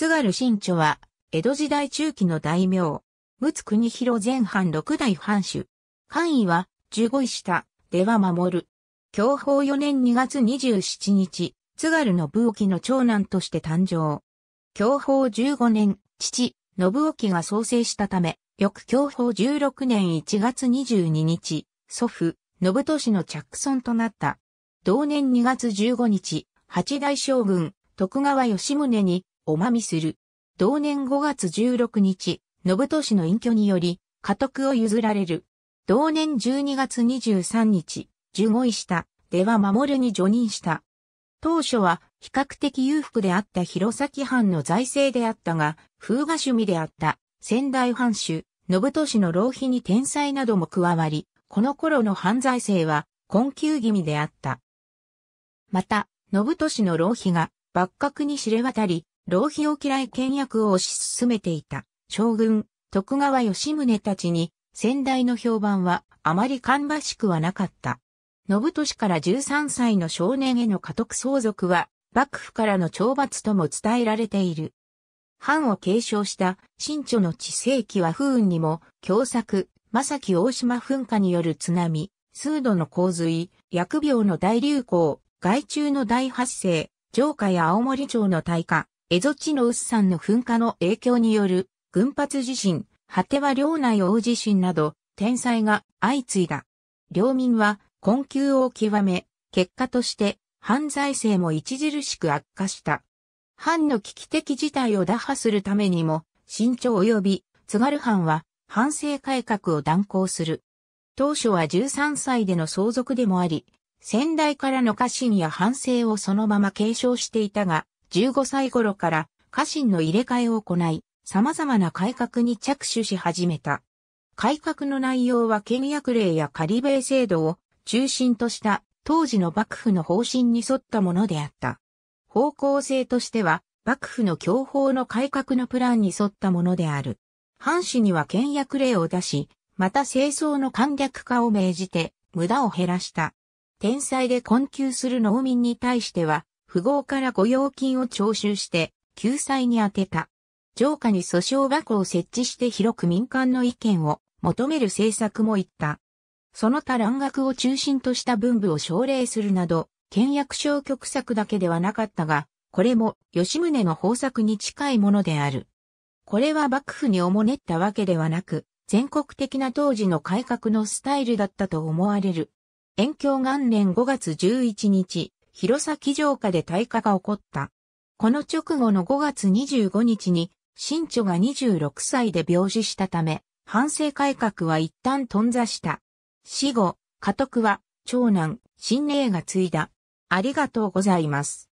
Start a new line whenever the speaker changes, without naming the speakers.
津軽新著は、江戸時代中期の大名、陸奥国広前藩六代藩主。官位は、十五位下、では守る。享保四年二月二十七日、津軽信沖の長男として誕生。享保十五年、父、信沖が創生したため、翌享保十六年一月二十二日、祖父、信都氏の着村となった。同年二月十五日、八代将軍、徳川吉宗におまみする。同年5月16日、信都氏の隠居により、家督を譲られる。同年12月23日、15した、では守に除任した。当初は比較的裕福であった弘前藩の財政であったが、風が趣味であった仙台藩主、信都氏の浪費に天才なども加わり、この頃の犯罪性は困窮気味であった。また、信戸氏の浪費が幕閣に知れ渡り、浪費を嫌い倹約を推し進めていた将軍、徳川吉宗たちに、先代の評判はあまり芳しくはなかった。信年から13歳の少年への家督相続は、幕府からの懲罰とも伝えられている。藩を継承した新著の地世紀は風雲にも、凶作、正木大島噴火による津波、数度の洪水、疫病の大流行、害虫の大発生、城下や青森町の大火、エゾチノウス山の噴火の影響による群発地震、果ては領内大地震など天災が相次いだ。領民は困窮を極め、結果として犯罪性も著しく悪化した。藩の危機的事態を打破するためにも、慎重及び津軽藩は反省改革を断行する。当初は13歳での相続でもあり、先代からの家臣や反省をそのまま継承していたが、15歳頃から家臣の入れ替えを行い、様々な改革に着手し始めた。改革の内容は倹約令や仮米制度を中心とした当時の幕府の方針に沿ったものであった。方向性としては幕府の教法の改革のプランに沿ったものである。藩主には倹約令を出し、また清掃の簡略化を命じて無駄を減らした。天才で困窮する農民に対しては富豪から御用金を徴収して、救済に充てた。上下に訴訟箱を設置して広く民間の意見を求める政策も言った。その他蘭学を中心とした文部を奨励するなど、倹約消極策だけではなかったが、これも吉宗の方策に近いものである。これは幕府におもねったわけではなく、全国的な当時の改革のスタイルだったと思われる。延教元年5月11日、弘前城下で大火が起こった。この直後の5月25日に、新著が26歳で病死したため、反省改革は一旦頓挫した。死後、家督は、長男、新霊が継いだ。ありがとうございます。